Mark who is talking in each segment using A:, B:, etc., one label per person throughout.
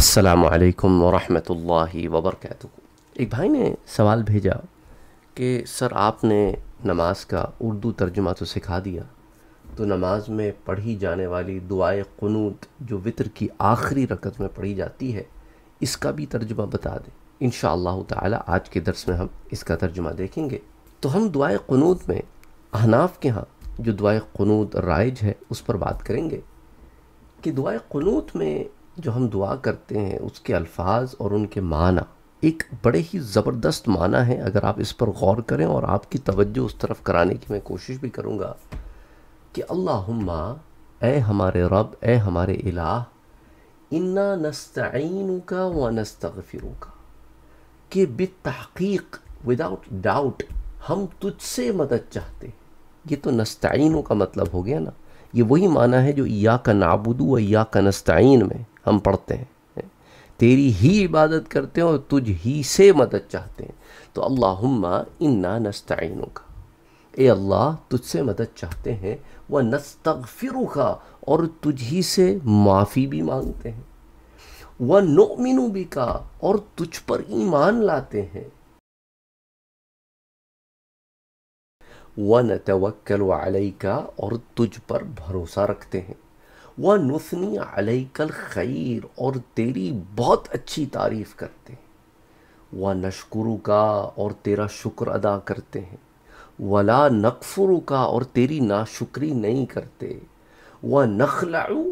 A: असलकम वरहि वबरक एक भाई ने सवाल भेजा कि सर आपने नमाज का उर्दू तर्जुमा तो सिखा दिया तो नमाज में पढ़ी जाने वाली दुआए क़नूत जो वितर की आखिरी रकत में पढ़ी जाती है इसका भी तर्जुमा बता दें इन ताला आज के दर्स में हम इसका तर्जुमा देखेंगे तो हम दुआए क़नूत में अहनाफ के यहाँ जो दुआए क़नूत राइज है उस पर बात करेंगे कि दुआए क़नूत में जो हम दुआ करते हैं उसके अल्फाज और उनके माना एक बड़े ही ज़बरदस्त माना है अगर आप इस पर गौर करें और आपकी तवज्जो उस तरफ कराने की मैं कोशिश भी करूँगा कि अल्ला ए हमारे रब ए हमारे इलाह इन्ना नस्तीन का व नस्तफ़िर का कि तहक़ीक़ विदाउट डाउट हम तुझसे मदद चाहते हैं ये तो नस्तीन का मतलब हो गया ना ये वही माना है जो या का नाबुदू व या का नस्तिन में हम पढ़ते हैं तेरी ही इबादत करते हैं और तुझ ही से मदद चाहते हैं तो अल्लाहुम्मा इन्ना नस्ताइनों का ए अल्लाह तुझसे मदद चाहते हैं वह नस्तगफिरों और तुझ ही से माफ़ी भी मांगते हैं व नोमिनू भी का और तुझ पर ईमान लाते हैं व नतवक्ल का और तुझ पर भरोसा रखते हैं वह नुसनी अलैकल खैर और तेरी बहुत अच्छी तारीफ़ करते हैं व नशकुरु का और तेरा शुक्र अदा करते हैं वला नकफुरु का और तेरी नाशुक्री नहीं करते व नखलाऊ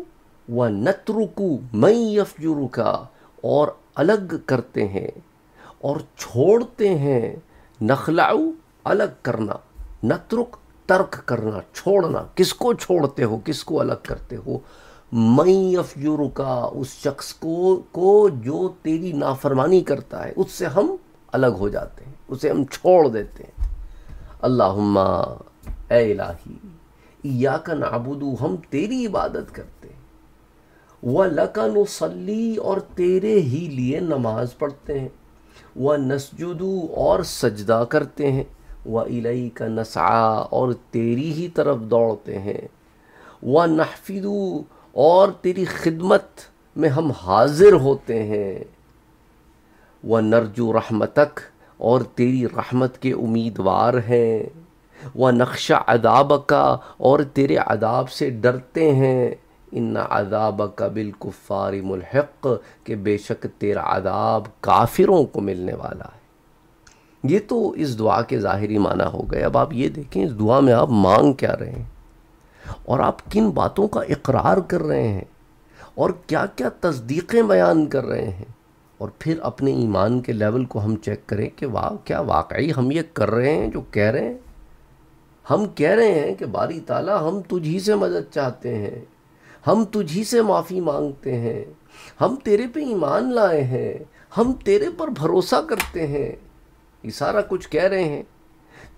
A: व नतरुकु मई यफजुरु का और अलग करते हैं और छोड़ते हैं नखलाऊ अलग करना नतरुक तर्क करना छोड़ना किसको छोड़ते हो किसको अलग करते हो मई यूरो का उस शख्स को को जो तेरी नाफरमानी करता है उससे हम अलग हो जाते हैं उसे हम छोड़ देते हैं अल्लाहुम्मा ए इलाही या का नाबुदू हम तेरी इबादत करते हैं व लका नसली और तेरे ही लिए नमाज पढ़ते हैं व नसजुदू और सजदा करते हैं व इलई का नसा और तेरी ही तरफ दौड़ते हैं व नहफिदू और तेरी खिदमत में हम हाजिर होते हैं व नरजु रहमतक और तेरी रहमत के उम्मीदवार हैं व नक्शा अदाब का और तेरे अदाब से डरते हैं इन अदाब का बिलकुफ़ारी मुलहक़ के बेशक तेरा अदाब काफिरों को मिलने वाला है ये तो इस दुआ के ज़ाहरी माना हो गए अब आप ये देखें इस दुआ में आप मांग क्या रहे हैं और आप किन बातों का इकरार कर रहे हैं और क्या क्या तस्दीक़ें बयान कर रहे हैं और फिर अपने ईमान के लेवल को हम चेक करें कि वाह क्या वाकई हम ये कर रहे हैं जो कह रहे हैं हम कह रहे हैं कि बारी ताला हम तुझी से मदद चाहते हैं हम तुझी से माफ़ी मांगते हैं हम तेरे पे ईमान लाए हैं हम तेरे पर भरोसा करते हैं ये सारा कुछ कह रहे हैं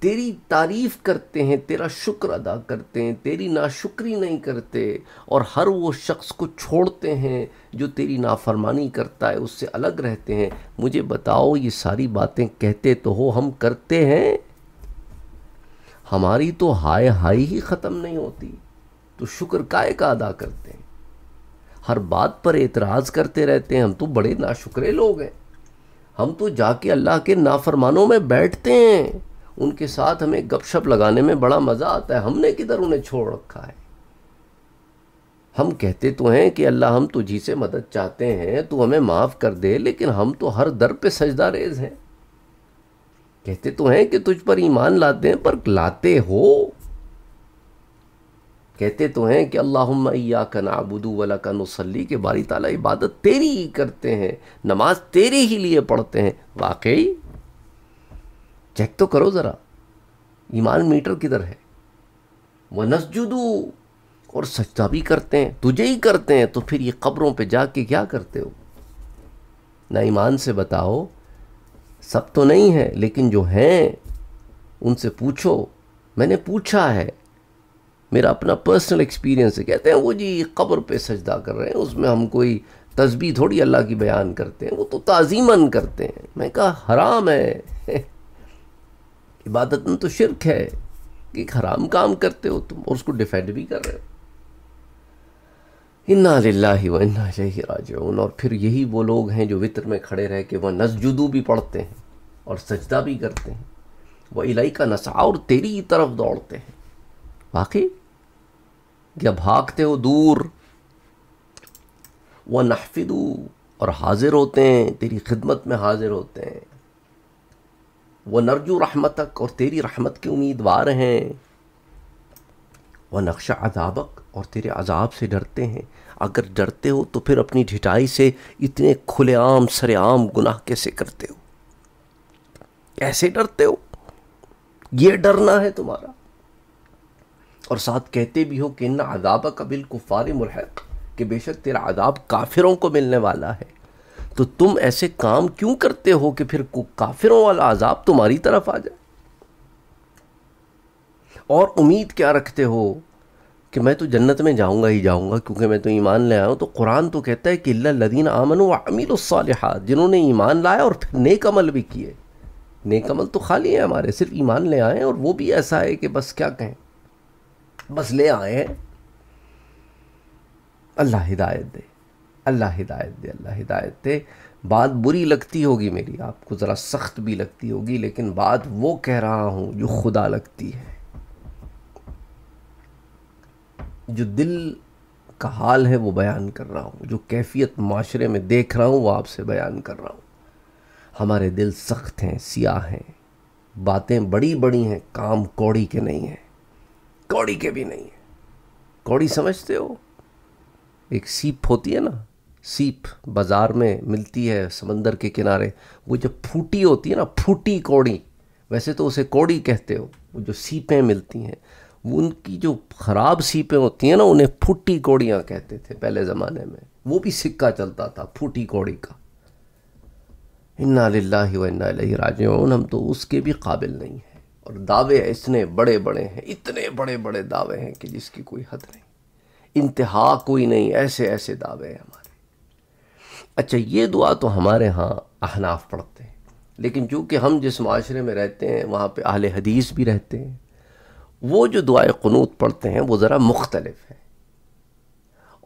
A: तेरी तारीफ करते हैं तेरा शुक्र अदा करते हैं तेरी नाशुक्री नहीं करते और हर वो शख्स को छोड़ते हैं जो तेरी नाफरमानी करता है उससे अलग रहते हैं मुझे बताओ ये सारी बातें कहते तो हो हम करते हैं हमारी तो हाय हाय ही ख़त्म नहीं होती तो शुक्र काय का अदा करते हैं हर बात पर एतराज़ करते रहते हैं हम तो बड़े नाशुक्रे लोग हैं हम तो जाके अल्लाह के नाफरमानों में बैठते हैं उनके साथ हमें गपशप लगाने में बड़ा मज़ा आता है हमने किधर उन्हें छोड़ रखा है हम कहते तो हैं कि अल्लाह हम तुझी से मदद चाहते हैं तू हमें माफ़ कर दे लेकिन हम तो हर दर पे सजदा रेज हैं कहते तो हैं कि तुझ पर ईमान लाते हैं पर लाते हो कहते तो हैं कि अल्लाह का नाबुदू वला का नसली के बारी ताला इबादत तेरी ही करते हैं नमाज तेरे ही लिए पढ़ते हैं वाकई चेक तो करो ज़रा ईमान मीटर किधर है वह नसजुदू और सजदा भी करते हैं तुझे ही करते हैं तो फिर ये कब्रों पे जाके क्या करते हो ना ईमान से बताओ सब तो नहीं है लेकिन जो हैं उनसे पूछो मैंने पूछा है मेरा अपना पर्सनल एक्सपीरियंस है कहते हैं वो जी कब्र पे सजदा कर रहे हैं उसमें हम कोई तस्बी थोड़ी अल्लाह की बयान करते हैं वो तो ताज़ीमन करते हैं मैं कहा हराम है इबादतन तो शिरक है कि हराम काम करते हो तुम और उसको डिफेंड भी कर रहे हो इन्ना लाला व इन्ना राजन और फिर यही वो लोग हैं जो वितर में खड़े रह के वह नसजुदू भी पढ़ते हैं और सजदा भी करते हैं वह इलाई का नशा और तेरी तरफ दौड़ते हैं वाकई या भागते हो दूर व नहफिदू और हाजिर होते हैं तेरी खिदमत में हाजिर होते हैं वह नरजू रहमतक और तेरी रहमत के उम्मीदवार हैं वह नक्शा अजाबक और तेरे अजाब से डरते हैं अगर डरते हो तो फिर अपनी ढिटाई से इतने खुलेआम सरेआम गुनाह कैसे करते हो कैसे डरते हो ये डरना है तुम्हारा और साथ कहते भी हो कि इन आदाब कबिल कुफ़ार मुलहक कि बेशक तेरा आदाब काफिरों को मिलने वाला है तो तुम ऐसे काम क्यों करते हो कि फिर काफिरों वाला आजाब तुम्हारी तरफ आ जाए और उम्मीद क्या रखते हो कि मैं तो जन्नत में जाऊंगा ही जाऊंगा क्योंकि मैं तो ईमान ले आया हूं तो कुरान तो कहता है कि लदीन आमन व अमीर सालहत जिन्होंने ईमान लाया और फिर नेक अमल भी किए नेक अमल तो खाली है हमारे सिर्फ ईमान ले आए और वो भी ऐसा है कि बस क्या कहें बस ले आए हैं अल्लाह हिदायत दे अल्लाह हिदायत दे अल्लाह हिदायत दे बात बुरी लगती होगी मेरी आपको ज़रा सख्त भी लगती होगी लेकिन बात वो कह रहा हूँ जो खुदा लगती है जो दिल का हाल है वो बयान कर रहा हूँ जो कैफियत माशरे में देख रहा हूँ वो आपसे बयान कर रहा हूँ हमारे दिल सख्त हैं सियाह हैं बातें बड़ी बड़ी हैं काम कौड़ी के नहीं हैं कौड़ी के भी नहीं है कौड़ी समझते हो एक सीप होती है ना सीप बाज़ार में मिलती है समंदर के किनारे वो जब फूटी होती है ना फूटी कौड़ी वैसे तो उसे कौड़ी कहते हो वो जो सीपें मिलती हैं उनकी जो ख़राब सीपें होती हैं ना उन्हें फूटी कौड़ियाँ कहते थे पहले ज़माने में वो भी सिक्का चलता था फूटी कौड़ी का इन्ना लाही व इन्ना राजन हम तो उसके भी काबिल नहीं हैं और दावे इतने बड़े बड़े हैं इतने बड़े बड़े दावे हैं कि जिसकी कोई हद नहीं इंतहा कोई नहीं ऐसे ऐसे दावे हैं हमारे अच्छा ये दुआ तो हमारे यहाँ अहनाफ पढ़ते हैं लेकिन चूँकि हम जिस माशरे में रहते हैं वहाँ पर अहल हदीस भी रहते हैं वो जो दुआ क़नूत पढ़ते हैं वो ज़रा मुख्तलफ है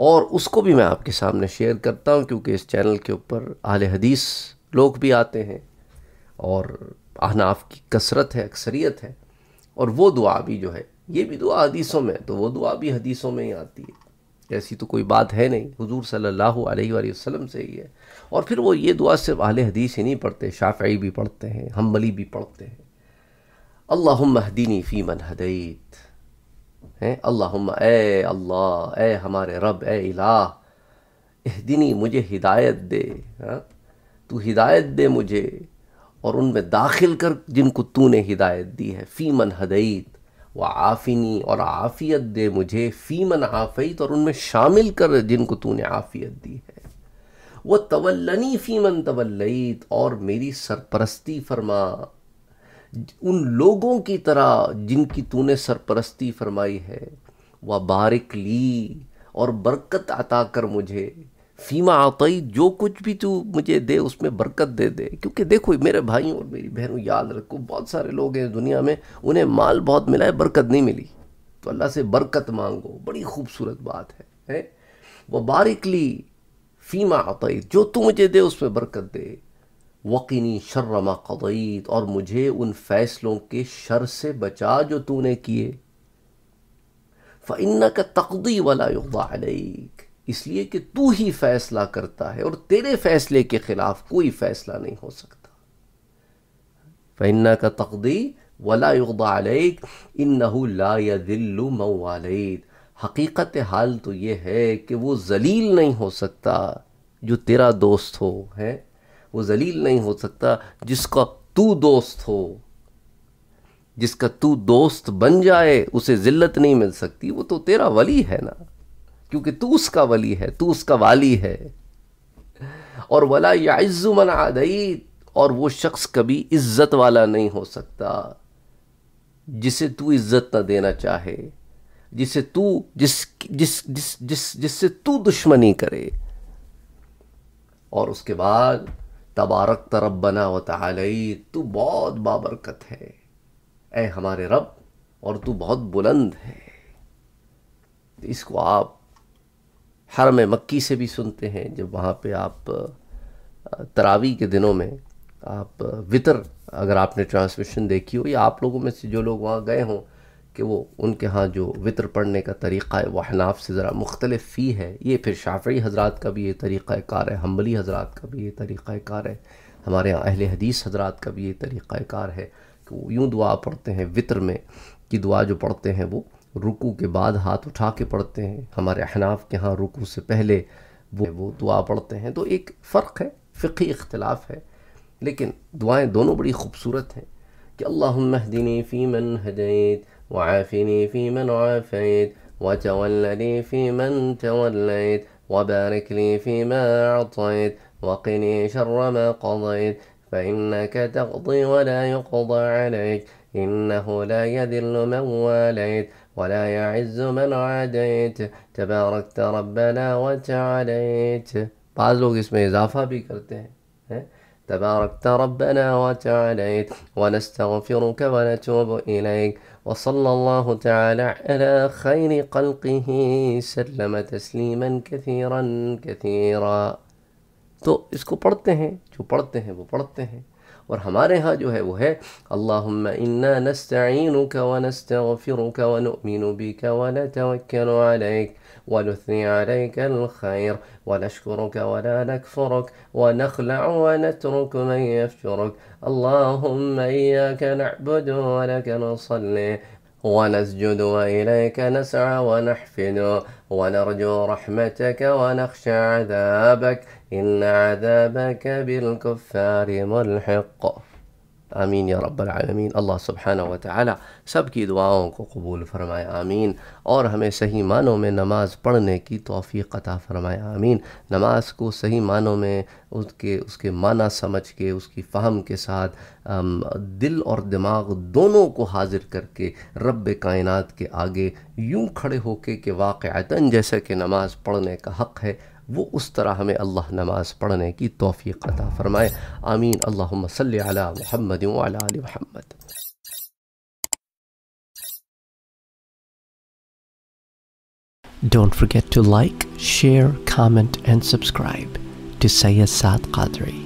A: और उसको भी मैं आपके सामने शेयर करता हूँ क्योंकि इस चैनल के ऊपर अहले हदीस लोग भी आते हैं और अहनाफ की कसरत है अक्सरियत है और वो दुआ भी जो है ये भी दुआ हदीसों में तो वो दुआ भी हदीसों में ही आती है ऐसी तो कोई बात है नहीं हुजूर सल्लल्लाहु अलैहि वसल्लम से ही है और फिर वो ये दुआ सिर्फ अहल हदीस ही नहीं पढ़ते शाफ़ी भी पढ़ते हैं हम्बली भी पढ़ते हैं अल्लाह महदीनी फ़ी मन हदीत हैं अल्लाह ए अल्लाह ए हमारे रब ए इलाह एहदिनी मुझे हिदायत दे हाँ तू हिदायत दे मुझे और उनमें दाखिल कर जिनको तू ने हिदायत दी है फ़ीमन हदईत व आफिनी और आफ़ियत दे मुझे फ़ीमन आफ़ीत और उनमें शामिल कर जिनको तूने आफ़ियत दी है वह तवल्लनी फ़ीमन तवल्लत और मेरी सरपरस्ती फरमा उन लोगों की तरह जिनकी तूने सरपरस्ती फरमाई है वह बारिक ली और बरकत अता कर मुझे फीमा आतई जो कुछ भी तू मुझे दे उसमें बरकत दे दे क्योंकि देखो मेरे भाइयों और मेरी बहनों याद रखो बहुत सारे लोग हैं दुनिया में उन्हें माल बहुत मिला है बरकत नहीं मिली तो अल्लाह से बरकत मांगो बड़ी खूबसूरत बात है हैं वह बारिकली फीमा आतई जो तू मुझे दे उसमें बरकत दे वकीनी शर्रमा कदईत और मुझे उन फैसलों के शर से बचा जो तूने किए इन्ना का तकदी वाला युदा अलैक इसलिए कि तू ही फैसला करता है और तेरे फैसले के खिलाफ कोई फैसला नहीं हो सकता फैन्ना का तकदी वला इन ला दिल्लु हकीकत हाल तो ये है कि वो जलील नहीं हो सकता जो तेरा दोस्त हो है वो जलील नहीं हो सकता जिसका तू दोस्त हो जिसका तू दोस्त बन जाए उसे ज़िल्लत नहीं मिल सकती वो तो तेरा वली है ना क्योंकि तू उसका वली है तू उसका वाली है और वला याजुमन आदई और वो शख्स कभी इज्जत वाला नहीं हो सकता जिसे तू इज्जत ना देना चाहे जिसे तू जिस जिस जिस जिस जिससे तू दुश्मनी करे और उसके बाद तबारक बना व तलई तू बहुत बाबरकत है ए हमारे रब और तू बहुत बुलंद है तो इसको आप हरम मक्की से भी सुनते हैं जब वहाँ पे आप तरावी के दिनों में आप वितर अगर आपने ट्रांसमिशन देखी हो या आप लोगों में से जो लोग वहाँ गए हों कि वो उनके यहाँ जो वितर पढ़ने का तरीक़ा है वह हनाफ से ज़रा मुख्तलफ ही है ये फिर शाफी हज़रा का भी ये तरीक़ा कार है हम्बली हजरात का भी ये तरीक़ा कार है हमारे यहाँ अहल हदीस हजरात का भी ये तरीक़ा कार है कि वो यूँ दुआ पढ़ते हैं वितर में कि दुआ जो पढ़ते हैं वो رکو کے بعد ہاتھ اٹھا کے پڑھتے ہیں ہمارے احناف کے ہاں رکو سے پہلے وہ دعا پڑھتے ہیں تو ایک فرق ہے فقی اختلاف ہے لیکن دعائیں دونوں بڑی خوبصورت ہیں کہ اللہم اہدنی فی من ہدیت وعافنی فی من عافیت وتولنی فی من تولیت وبارک لی فی ما عطیت وقنی شر ما قضیت فإنك تقضي ولا يقضى عليك إنه لا يذل من واليت ولا يعز من عاديت تباركت ربنا وتعاليت بعض لوگ اس میں اضافہ بھی کرتے ہیں تباركت ربنا وتعاليت ونستغفرك ونتوب إليك وصلى الله تعالى على خير خلقه سلم تسليما كثيرا كثيرا تو اس کو پڑھتے ہیں جو پڑھتے ہیں وہ پڑھتے ہیں اور ہمارے ہاں جو ہے وہ ہے اللہم انا नस्तीन वनस्तफ़िरुक ونؤمن बिक ونتوكل عليك ونثني عليك الخير ونشكرك ولا نكفرك ونخلع ونترك من يفجرك اللهم إياك نعبد ولك نصلي ونسجد وإليك نسعى ونحفد ونرجو رحمتك ونخشى عذابك إن عذابك بالكفار ملحق आमीन या रब्बल आलमीन अल्लाह सुबहाना व ताली सब की दुआओं को कबूल फरमाए आमीन और हमें सही मानों में नमाज़ पढ़ने की तोफ़ी अता फरमाए आमीन नमाज को सही मानों में उसके उसके माना समझ के उसकी फ़हम के साथ दिल और दिमाग दोनों को हाजिर करके रब कायनात के आगे यूँ खड़े होके कि वाक़ता जैसा कि नमाज़ पढ़ने का हक़ है वो उस तरह हमें अल्लाह नमाज पढ़ने की तोफ़ी अता फ़रमाए आमीन अल्लाम सल Mahmad Mahmad Don't forget to like, share, comment and subscribe to Sayyid Saad Qadri.